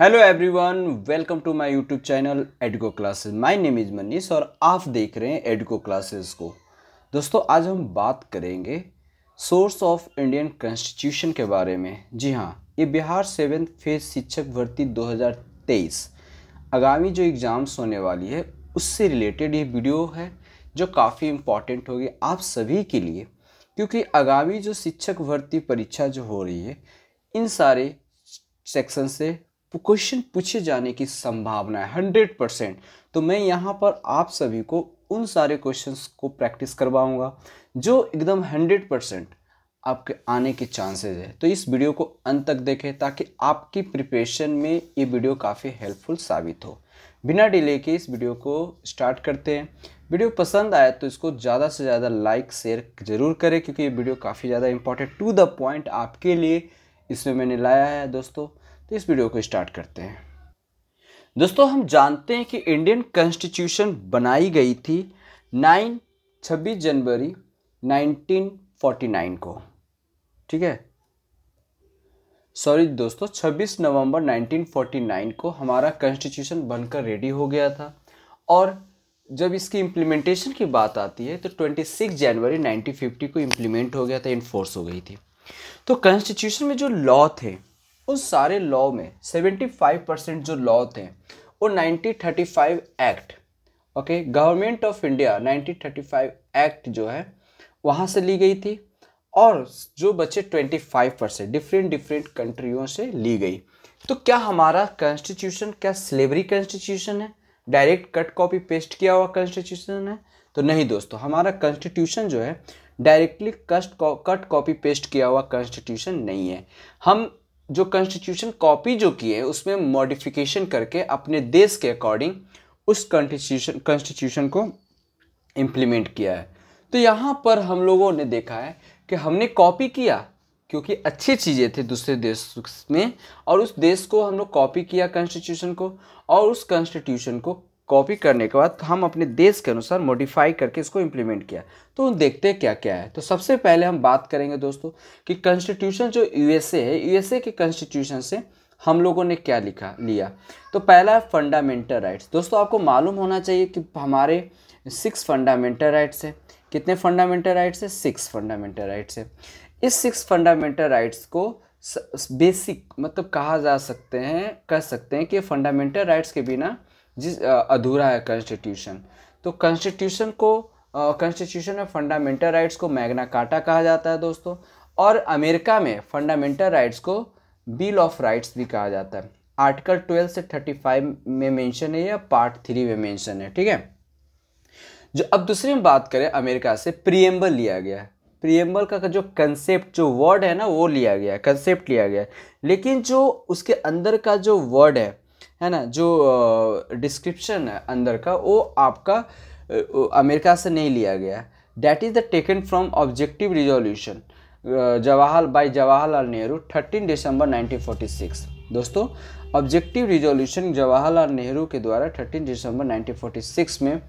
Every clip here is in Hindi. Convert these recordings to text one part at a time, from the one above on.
hello everyone welcome to my YouTube channel Edco classes my name is Manish और आप देख रहे हैं एडको क्लासेस को दोस्तों आज हम बात करेंगे सोर्स ऑफ इंडियन कॉन्स्टिट्यूशन के बारे में जी हाँ ये बिहार सेवेंथ फेज शिक्षक भर्ती 2023 आगामी जो एग्ज़ाम्स होने वाली है उससे रिलेटेड ये वीडियो है जो काफ़ी इम्पॉर्टेंट होगी आप सभी के लिए क्योंकि आगामी जो शिक्षक भर्ती परीक्षा जो हो रही है इन सारे सेक्शन से क्वेश्चन पूछे जाने की संभावना है हंड्रेड परसेंट तो मैं यहाँ पर आप सभी को उन सारे क्वेश्चंस को प्रैक्टिस करवाऊँगा जो एकदम हंड्रेड परसेंट आपके आने के चांसेस है तो इस वीडियो को अंत तक देखें ताकि आपकी प्रिपरेशन में ये वीडियो काफ़ी हेल्पफुल साबित हो बिना डिले के इस वीडियो को स्टार्ट करते हैं वीडियो पसंद आए तो इसको ज़्यादा से ज़्यादा लाइक शेयर ज़रूर करें क्योंकि ये वीडियो काफ़ी ज़्यादा इंपॉर्टेंट टू द पॉइंट आपके लिए इसमें मैंने लाया है दोस्तों तो इस वीडियो को स्टार्ट करते हैं दोस्तों हम जानते हैं कि इंडियन कॉन्स्टिट्यूशन बनाई गई थी नाइन छब्बीस जनवरी 1949 को ठीक है सॉरी दोस्तों 26 नवंबर 1949 को हमारा कॉन्स्टिट्यूशन बनकर रेडी हो गया था और जब इसकी इम्प्लीमेंटेशन की बात आती है तो 26 जनवरी 1950 को इम्प्लीमेंट हो गया था इन्फोर्स हो गई थी तो कॉन्स्टिट्यूशन में जो लॉ थे उन सारे लॉ में 75 परसेंट जो लॉ थे वो 1935 act okay government of India 1935 act जो है वहाँ से ली गई थी और जो बचे 25 परसेंट डिफरेंट डिफरेंट कंट्रियों से ली गई तो क्या हमारा कॉन्स्टिट्यूशन क्या स्लेवरी कॉन्स्टिट्यूशन है डायरेक्ट कट कॉपी पेस्ट किया हुआ कॉन्स्टिट्यूशन है तो नहीं दोस्तों हमारा कॉन्स्टिट्यूशन जो है डायरेक्टली कस्ट कट कॉपी पेस्ट किया हुआ कॉन्स्टिट्यूशन नहीं है हम जो कॉन्स्टिट्यूशन कॉपी जो किए उसमें मॉडिफिकेशन करके अपने देश के अकॉर्डिंग उस कॉन्स्टिट्यूशन कॉन्स्टिट्यूशन को इम्प्लीमेंट किया है तो यहाँ पर हम लोगों ने देखा है कि हमने कॉपी किया क्योंकि अच्छी चीज़ें थे दूसरे देश में और उस देश को हम लोग कॉपी किया कॉन्स्टिट्यूशन को और उस कॉन्स्टिट्यूशन को कॉपी करने के बाद हम अपने देश के अनुसार मॉडिफाई करके इसको इम्प्लीमेंट किया तो देखते हैं क्या क्या है तो सबसे पहले हम बात करेंगे दोस्तों कि कॉन्स्टिट्यूशन जो यूएसए है यूएसए के कॉन्स्टिट्यूशन से हम लोगों ने क्या लिखा लिया तो पहला है फंडामेंटल राइट्स दोस्तों आपको मालूम होना चाहिए कि हमारे सिक्स फंडामेंटल राइट्स हैं कितने फंडामेंटल राइट्स हैं सिक्स फंडामेंटल राइट्स हैं इस सिक्स फंडामेंटल राइट्स को बेसिक मतलब कहा जा सकते हैं कह सकते हैं कि फंडामेंटल राइट्स के बिना जिस अधूरा है कॉन्स्टिट्यूशन तो कॉन्स्टिट्यूशन को कॉन्स्टिट्यूशन में फंडामेंटल राइट्स को मैग्ना काटा कहा जाता है दोस्तों और अमेरिका में फंडामेंटल राइट्स को बिल ऑफ राइट्स भी कहा जाता है आर्टिकल 12 से 35 में मेंशन है या पार्ट थ्री में मेंशन है ठीक है जो अब दूसरी में बात करें अमेरिका से प्रियम्बल लिया गया है प्रियम्बल का जो कंसेप्ट जो वर्ड है ना वो लिया गया है कंसेप्ट लिया गया है लेकिन जो उसके अंदर का जो वर्ड है है ना जो डिस्क्रिप्शन है अंदर का वो आपका अमेरिका से नहीं लिया गया that is the taken from objective resolution Jawahar by Jawaharlal Nehru thirteen December 1946 दोस्तों ऑब्जेक्टिव रिजोल्यूशन जवाहरलाल नेहरू के द्वारा थर्टीन दिसंबर 1946 में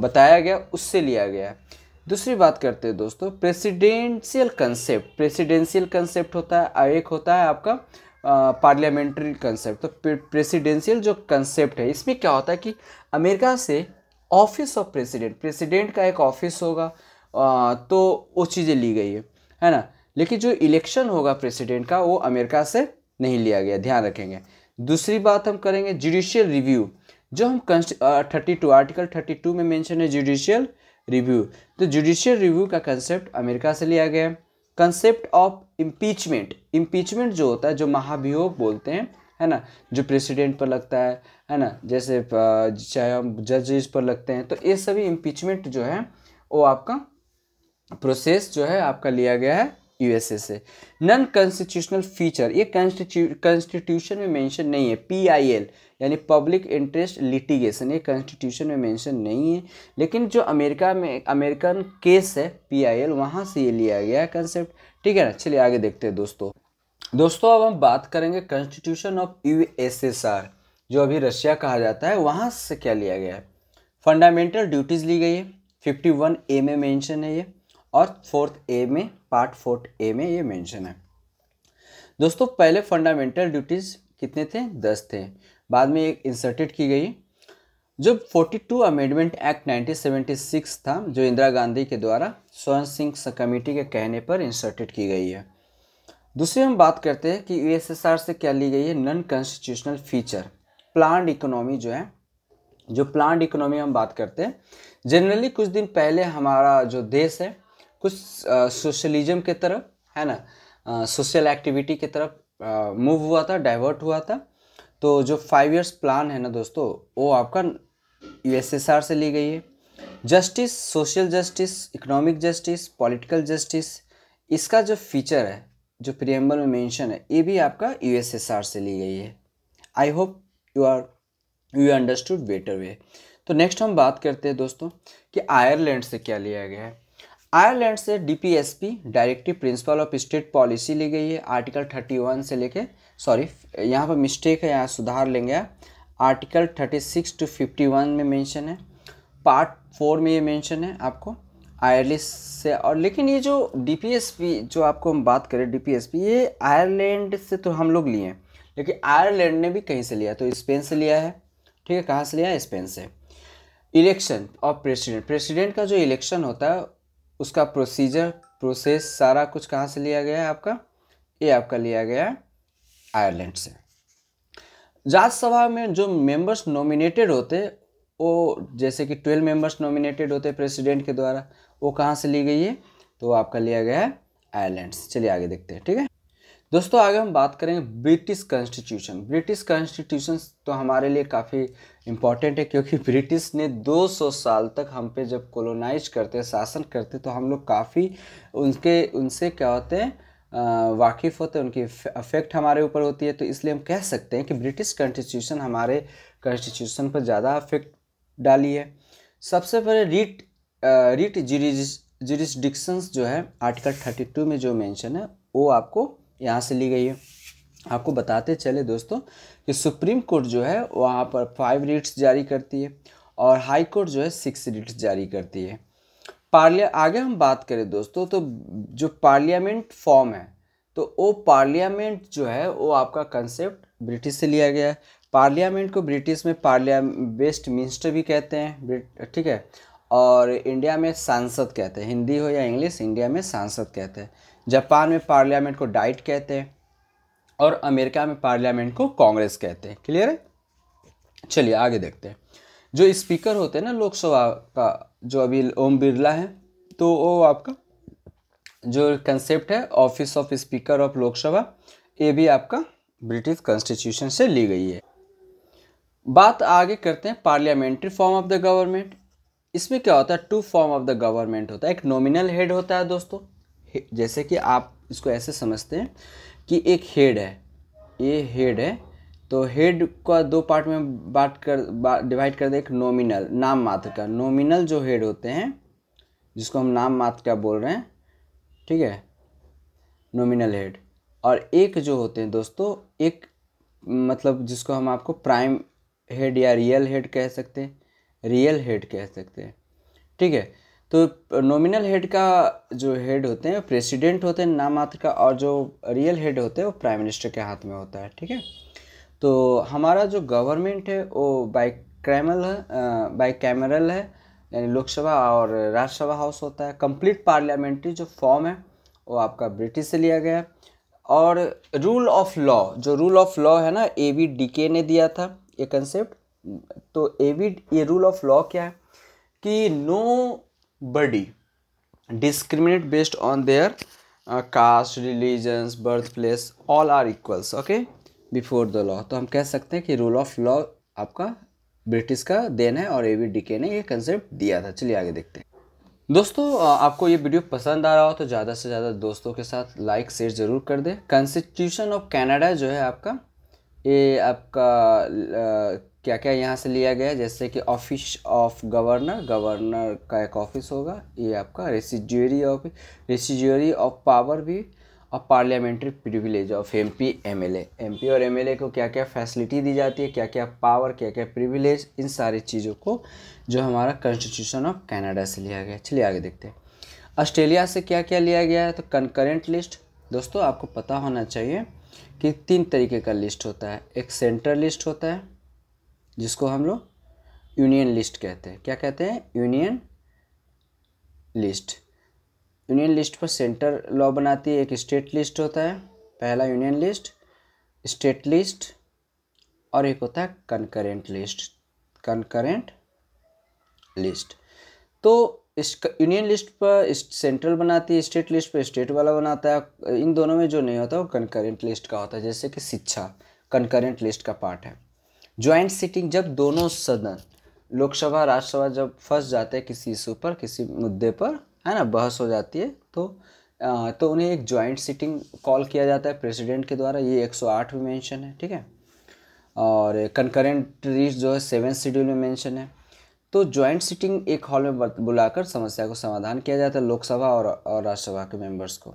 बताया गया उससे लिया गया है दूसरी बात करते हैं दोस्तों प्रेसिडेंशियल कंसेप्ट प्रेसिडेंशियल कंसेप्ट होता है एक होता है आपका पार्लियामेंट्री कंसेप्ट तो प्रेसिडेंशियल जो कंसेप्ट है इसमें क्या होता है कि अमेरिका से ऑफिस ऑफ प्रेसिडेंट प्रेसिडेंट का एक ऑफिस होगा आ, तो वो चीज़ें ली गई है है ना लेकिन जो इलेक्शन होगा प्रेसिडेंट का वो अमेरिका से नहीं लिया गया ध्यान रखेंगे दूसरी बात हम करेंगे जुडिशियल रिव्यू जो हम thirty two article thirty two में मैंशन है जुडिशियल रिव्यू तो जुडिशियल रिव्यू का कंसेप्ट अमेरिका से लिया गया है कंसेप्ट ऑफ इम्पीचमेंट इम्पीचमेंट जो होता है जो महाभियोग बोलते हैं है ना जो प्रेसिडेंट पर लगता है है ना जैसे चाहे हम जजेस पर लगते हैं तो ये सभी इम्पीचमेंट जो है वो आपका प्रोसेस जो है आपका लिया गया है यूएसए से नॉन कॉन्स्टिट्यूशनल फीचर ये कॉन्स्टिट्यूशन में मेंशन नहीं है पीआईएल यानी पब्लिक इंटरेस्ट लिटिगेशन ये कॉन्स्टिट्यूशन में मेंशन नहीं है लेकिन जो अमेरिका में अमेरिकन केस है पीआईएल वहाँ से ये लिया गया है कंसेप्ट ठीक है ना चलिए आगे देखते हैं दोस्तों दोस्तों अब हम बात करेंगे कॉन्स्टिट्यूशन ऑफ यू जो अभी रशिया कहा जाता है वहाँ से क्या लिया गया है फंडामेंटल ड्यूटीज़ ली गई है फिफ्टी वन ए में मैंशन है ये और फोर्थ ए में पार्ट फोर्थ ए में ये मेंशन है दोस्तों पहले फंडामेंटल ड्यूटीज़ कितने थे दस थे बाद में एक इंसर्टेड की गई जो 42 अमेंडमेंट एक्ट 1976 था जो इंदिरा गांधी के द्वारा स्वर्ण सिंह कमेटी के कहने पर इंसर्टेड की गई है दूसरी हम बात करते हैं कि यूएसएसआर से क्या ली गई है non constitutional feature planned economy जो है जो प्लान्ड इकोनॉमी हम बात करते हैं जनरली कुछ दिन पहले हमारा जो देश है कुछ सोशलिज्म के तरफ है ना सोशल एक्टिविटी की तरफ मूव हुआ था डाइवर्ट हुआ था तो जो फाइव इयर्स प्लान है ना दोस्तों वो आपका यूएसएसआर से ली गई है justice social justice economic justice political justice इसका जो फीचर है जो प्रियम्बल में मेंशन है ये भी आपका यूएसएसआर से ली गई है I hope you are you understood better way तो नेक्स्ट हम बात करते हैं दोस्तों कि आयरलैंड से क्या लिया गया है आयरलैंड से DPSP directive principle of state policy ली गई है आर्टिकल 31 से लेके सॉरी यहाँ पर मिस्टेक है यहाँ सुधार लेंगे आर्टिकल आर्टिकल 36 टू वन में मेंशन है पार्ट फोर में ये मेंशन है आपको आयरलैंड से और लेकिन ये जो डीपीएसपी जो आपको हम बात करें डीपीएसपी ये आयरलैंड से तो हम लोग लिए हैं लेकिन आयरलैंड ने भी कहीं से लिया तो स्पेन से लिया है ठीक है कहाँ से लिया है स्पेन से इलेक्शन ऑफ प्रेसिडेंट प्रेसिडेंट का जो इलेक्शन होता है उसका प्रोसीजर प्रोसेस सारा कुछ कहाँ से लिया गया है आपका ये आपका लिया गया है आयरलैंड से राज्यसभा में जो मेंबर्स नॉमिनेटेड होते वो जैसे कि ट्वेल्व मेंबर्स नॉमिनेटेड होते प्रेसिडेंट के द्वारा वो कहाँ से ली गई है तो आपका लिया गया है आयरलैंड से चलिए आगे देखते हैं ठीक है दोस्तों आगे हम बात करेंगे ब्रिटिश कॉन्स्टिट्यूशन ब्रिटिश कॉन्स्टिट्यूशन तो हमारे लिए काफ़ी इम्पॉर्टेंट है क्योंकि ब्रिटिश ने 200 साल तक हम पे जब कॉलोनाइज करते शासन करते तो हम लोग काफ़ी उनके उनसे क्या होते हैं वाकिफ़ होते हैं उनकी अफेक्ट हमारे ऊपर होती है तो इसलिए हम कह सकते हैं कि ब्रिटिश कॉन्स्टिट्यूशन हमारे कॉन्स्टिट्यूशन पर ज़्यादा अफेक्ट डाली है सबसे पहले रिट रिट जिरिज जिरिस्डिक्शंस जो है आर्टिकल 32 में जो मेंशन है वो आपको यहाँ से ली गई है आपको बताते चले दोस्तों कि सुप्रीम कोर्ट जो है वहाँ पर फाइव रिट्स जारी करती है और हाई कोर्ट जो है सिक्स रिट्स जारी करती है पार्लिया आगे हम बात करें दोस्तों तो जो पार्लियामेंट फॉर्म है तो वो पार्लियामेंट जो है वो आपका कंसेप्ट ब्रिटिश से लिया गया है पार्लियामेंट को ब्रिटिश में पार्लिया वेस्ट मिनिस्टर भी कहते हैं ठीक है और इंडिया में सांसद कहते हैं हिंदी हो या इंग्लिश इंडिया में सांसद कहते हैं जापान में पार्लियामेंट को डाइट कहते हैं और अमेरिका में पार्लियामेंट को कांग्रेस कहते हैं क्लियर है चलिए आगे देखते हैं जो स्पीकर होते हैं ना लोकसभा का जो अभी ओम बिरला है तो वो आपका जो कंसेप्ट है office of speaker of Lok Sabha ये भी आपका ब्रिटिश कॉन्स्टिट्यूशन से ली गई है बात आगे करते हैं parliamentary form of the government इसमें क्या होता है two form of the government होता है एक नॉमिनल हेड होता है दोस्तों जैसे कि आप इसको ऐसे समझते हैं कि एक हेड है ये हेड है तो हेड का दो पार्ट में बांट कर डिवाइड कर दे एक नॉमिनल नाम मात्र का नॉमिनल जो हेड होते हैं जिसको हम नाम मात्र का बोल रहे हैं ठीक है नॉमिनल हेड और एक जो होते हैं दोस्तों एक मतलब जिसको हम आपको प्राइम हेड या रियल हेड कह सकते हैं रियल हेड कह सकते हैं ठीक है तो नॉमिनल हेड का जो हेड होते हैं प्रेसिडेंट होते हैं नाम मात्र का और जो रियल हेड होते हैं वो प्राइम मिनिस्टर के हाथ में होता है ठीक है तो हमारा जो गवर्नमेंट है वो बाई क्रैमल है बाई कैमरल है यानी लोकसभा और राज्यसभा हाउस होता है कंप्लीट पार्लियामेंट्री जो फॉर्म है वो आपका ब्रिटिश से लिया गया और रूल ऑफ लॉ जो रूल ऑफ लॉ है ना ए वी डी के ने दिया था ये कंसेप्ट तो ए वी ये रूल ऑफ लॉ क्या है कि nobody discriminate based on their caste religion birth place all are equals okay before the law तो हम कह सकते हैं कि रूल ऑफ लॉ आपका ब्रिटिश का देन है और ए वी डी के ने ये कंसेप्ट दिया था चलिए आगे देखते हैं दोस्तों आपको ये वीडियो पसंद आ रहा हो तो ज़्यादा से ज़्यादा दोस्तों के साथ लाइक शेयर ज़रूर कर दें कंस्टिट्यूशन ऑफ कैनाडा जो है आपका ये आपका आ, क्या क्या यहाँ से लिया गया जैसे कि ऑफिस ऑफ गवर्नर गवर्नर का एक ऑफिस होगा ये आपका residuary of residuary of power भी और parliamentary privilege of M P M L M P और एम एल ए को क्या क्या फैसिलिटी दी जाती है क्या क्या पावर क्या क्या प्रिविलेज इन सारी चीज़ों को जो हमारा कॉन्स्टिट्यूशन ऑफ कैनाडा से लिया गया चलिए आगे देखते हैं ऑस्ट्रेलिया से क्या क्या लिया गया है तो कंकरेंट लिस्ट दोस्तों आपको पता होना चाहिए कि तीन तरीके का लिस्ट होता है एक सेंट्रल लिस्ट होता है जिसको हम लोग यूनियन लिस्ट कहते हैं क्या कहते हैं यूनियन लिस्ट यूनियन लिस्ट पर सेंटर लॉ बनाती है एक स्टेट लिस्ट होता है पहला यूनियन लिस्ट स्टेट लिस्ट और एक होता है कंकरेंट लिस्ट कंकरेंट लिस्ट तो इस यूनियन लिस्ट पर सेंट्रल बनाती है स्टेट लिस्ट पर स्टेट वाला बनाता है इन दोनों में जो नहीं होता वो कंकरेंट लिस्ट का होता है जैसे कि शिक्षा कंकरेंट लिस्ट का पार्ट है ज्वाइंट सिटिंग जब दोनों सदन लोकसभा राज्यसभा जब फंस जाते हैं किसी इशू पर किसी मुद्दे पर है ना बहस हो जाती है तो आ, तो उन्हें एक ज्वाइंट सिटिंग कॉल किया जाता है प्रेसिडेंट के द्वारा ये 108 में मेंशन है ठीक है और कंकरेंट लिस्ट जो है सेवन शेड्यूल में मेंशन है तो ज्वाइंट सिटिंग एक हॉल में बुलाकर समस्या को समाधान किया जाता है लोकसभा और, और राज्यसभा के मेंबर्स को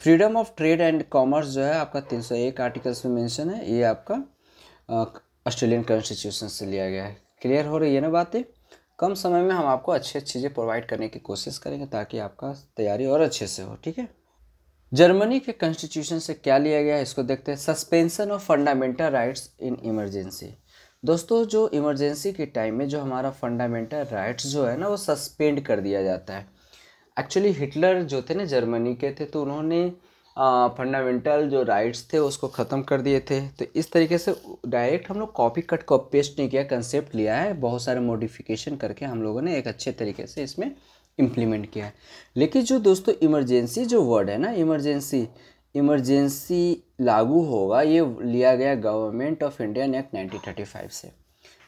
freedom of trade and commerce जो है आपका 301 आर्टिकल्स में मेंशन है ये आपका ऑस्ट्रेलियन कॉन्स्टिट्यूशन से लिया गया है क्लियर हो रही है ना बातें कम समय में हम आपको अच्छी अच्छी चीज़ें प्रोवाइड करने की कोशिश करेंगे ताकि आपका तैयारी और अच्छे से हो ठीक है जर्मनी के कॉन्स्टिट्यूशन से क्या लिया गया है इसको देखते हैं suspension of fundamental rights in emergency दोस्तों जो इमरजेंसी के टाइम में जो हमारा फंडामेंटल राइट्स जो है ना वो सस्पेंड कर दिया जाता है एक्चुअली हिटलर जो थे ना जर्मनी के थे तो उन्होंने फंडामेंटल जो राइट्स थे उसको ख़त्म कर दिए थे तो इस तरीके से डायरेक्ट हम लोग कॉपी कट कॉपी पेस्ट नहीं किया कंसेप्ट लिया है बहुत सारे मॉडिफिकेशन करके हम लोगों ने एक अच्छे तरीके से इसमें इम्प्लीमेंट किया है लेकिन जो दोस्तों इमरजेंसी जो वर्ड है ना इमरजेंसी इमरजेंसी लागू होगा ये लिया गया गवर्नमेंट ऑफ इंडिया एक्ट 1935 से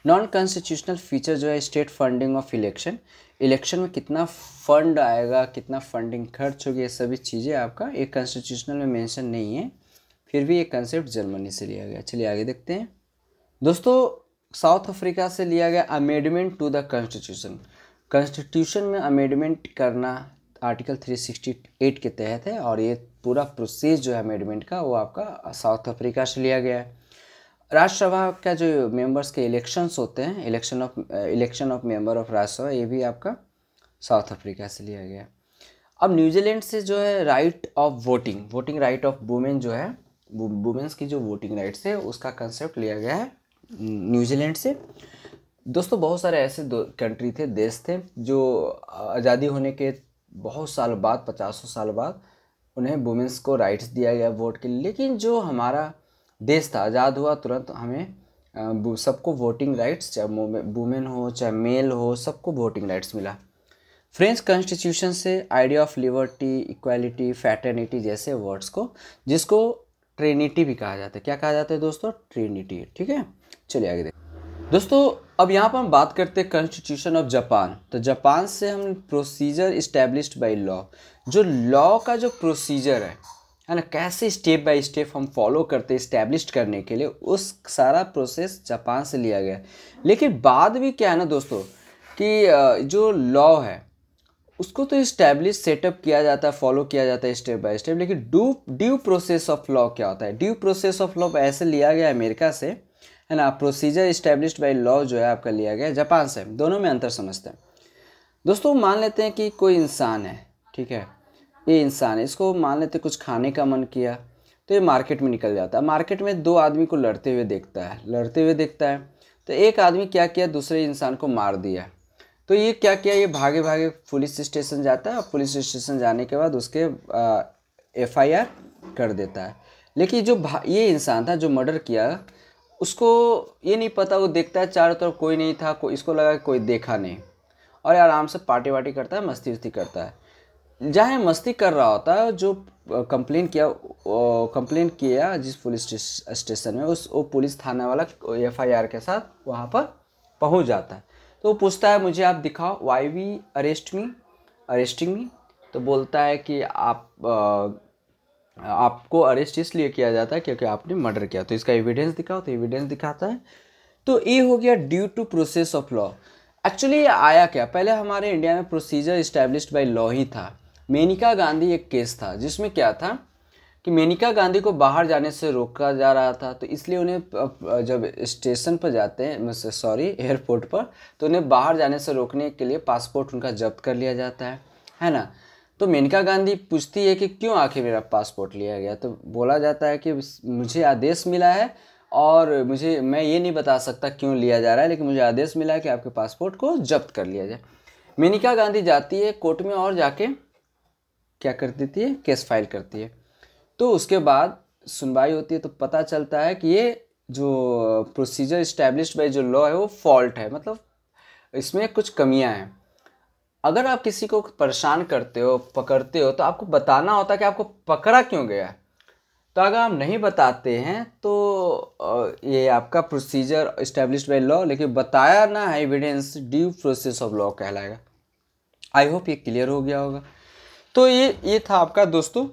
नॉन कॉन्स्टिट्यूशनल फीचर जो है state funding of election election में कितना फंड आएगा कितना फंडिंग खर्च होगी ये सभी चीज़ें आपका एक कॉन्स्टिट्यूशनल में मेंशन नहीं है फिर भी ये कंसेप्ट जर्मनी से लिया गया चलिए आगे देखते हैं दोस्तों साउथ अफ्रीका से लिया गया amendment to the constitution constitution में अमेंडमेंट करना आर्टिकल 368 के तहत है और ये पूरा प्रोसेस जो है अमेंडमेंट का वो आपका साउथ अफ्रीका से लिया गया है राज्यसभा का जो मेंबर्स के इलेक्शंस होते हैं election of election of member of Rajya Sabha ये भी आपका साउथ अफ्रीका से लिया गया अब न्यूजीलैंड से जो है right of voting voting right of women जो है वुमेन्स की जो वोटिंग राइट्स है उसका कंसेप्ट लिया गया है न्यूजीलैंड से दोस्तों बहुत सारे ऐसे दो कंट्री थे देश थे जो आज़ादी होने के बहुत साल बाद पचासों साल बाद उन्हें वुमेंस को राइट्स दिया गया वोट के लिए लेकिन जो हमारा देश था आज़ाद हुआ तुरंत हमें सबको वोटिंग राइट्स चाहे वुमेन हो चाहे मेल हो सबको वोटिंग राइट्स मिला फ्रेंच कॉन्स्टिट्यूशन से idea of liberty equality fraternity जैसे वर्ड्स को जिसको ट्रिनिटी भी कहा जाता है क्या कहा जाता है दोस्तों ट्रिनिटी ठीक है चलिए आगे देख दोस्तों अब यहाँ पर हम बात करते हैं कॉन्स्टिट्यूशन ऑफ जापान तो जापान से हम प्रोसीजर इस्टेब्लिश्ड बाई लॉ जो लॉ का जो प्रोसीजर है है ना कैसे स्टेप बाय स्टेप हम फॉलो करते इस्टेब्लिश करने के लिए उस सारा प्रोसेस जापान से लिया गया लेकिन बाद भी क्या है ना दोस्तों कि जो लॉ है उसको तो इस्टेब्लिश सेटअप किया जाता है फॉलो किया जाता है स्टेप बाय स्टेप लेकिन do due process of law क्या होता है ड्यू प्रोसेस ऑफ लॉ ऐसे लिया गया अमेरिका से है ना प्रोसीजर इस्टेब्लिश बाई लॉ जो है आपका लिया गया जापान से दोनों में अंतर समझते हैं दोस्तों मान लेते हैं कि कोई इंसान है ठीक है ये इंसान है इसको मान लेते कुछ खाने का मन किया तो ये मार्केट में निकल जाता है मार्केट में दो आदमी को लड़ते हुए देखता है लड़ते हुए देखता है तो एक आदमी क्या किया दूसरे इंसान को मार दिया तो ये क्या किया ये भागे भागे पुलिस स्टेशन जाता है और पुलिस स्टेशन जाने के बाद उसके एफ आई आर कर देता है लेकिन जो ये इंसान था जो मर्डर किया उसको ये नहीं पता वो देखता है चारों तरफ कोई नहीं था कोई इसको लगा कोई देखा नहीं और आराम से पार्टी वार्टी करता है मस्ती वस्ती करता है जहाँ मस्ती कर रहा होता है जो कंप्लेन किया कंप्लेन किया जिस पुलिस स्टेशन में उस वो पुलिस थाना वाला आर के साथ वहाँ पर पहुँच जाता है तो वो पूछता है मुझे आप दिखाओ why we arrest me arresting me तो बोलता है कि आप आपको अरेस्ट इसलिए किया जाता है क्योंकि आपने मर्डर किया तो इसका एविडेंस दिखाओ तो एविडेंस दिखाता है तो ये हो गया due to process of law actually ये आया क्या पहले हमारे इंडिया में प्रोसीजर इस्टेब्लिश बाई लॉ ही था मेनिका गांधी एक केस था जिसमें क्या था कि मेनिका गांधी को बाहर जाने से रोका जा रहा था तो इसलिए उन्हें जब स्टेशन पर जाते हैं सॉरी एयरपोर्ट पर तो उन्हें बाहर जाने से रोकने के लिए पासपोर्ट उनका जब्त कर लिया जाता है है ना तो मेनका गांधी पूछती है कि क्यों आखिर मेरा पासपोर्ट लिया गया तो बोला जाता है कि मुझे आदेश मिला है और मुझे मैं ये नहीं बता सकता क्यों लिया जा रहा है लेकिन मुझे आदेश मिला है कि आपके पासपोर्ट को जब्त कर लिया जाए मेनिका गांधी जाती है कोर्ट में और जाके क्या कर देती है केस फाइल करती है तो उसके बाद सुनवाई होती है तो पता चलता है कि ये जो प्रोसीजर इस्टेब्लिश बाई जो लॉ है वो फॉल्ट है मतलब इसमें कुछ कमियां हैं अगर आप किसी को परेशान करते हो पकड़ते हो तो आपको बताना होता है कि आपको पकड़ा क्यों गया है तो अगर आप नहीं बताते हैं तो ये आपका प्रोसीजर इस्टेब्लिश बाई लॉ लेकिन बताया ना है evidence due process of law कहलाएगा आई होप ये क्लियर हो गया होगा तो ये ये था आपका दोस्तों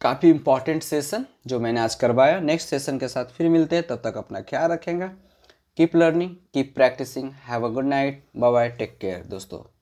काफ़ी इंपॉर्टेंट सेशन जो मैंने आज करवाया नेक्स्ट सेशन के साथ फिर मिलते हैं तब तक अपना ख्याल रखेंगे keep learning keep practising have a good night bye bye take care दोस्तों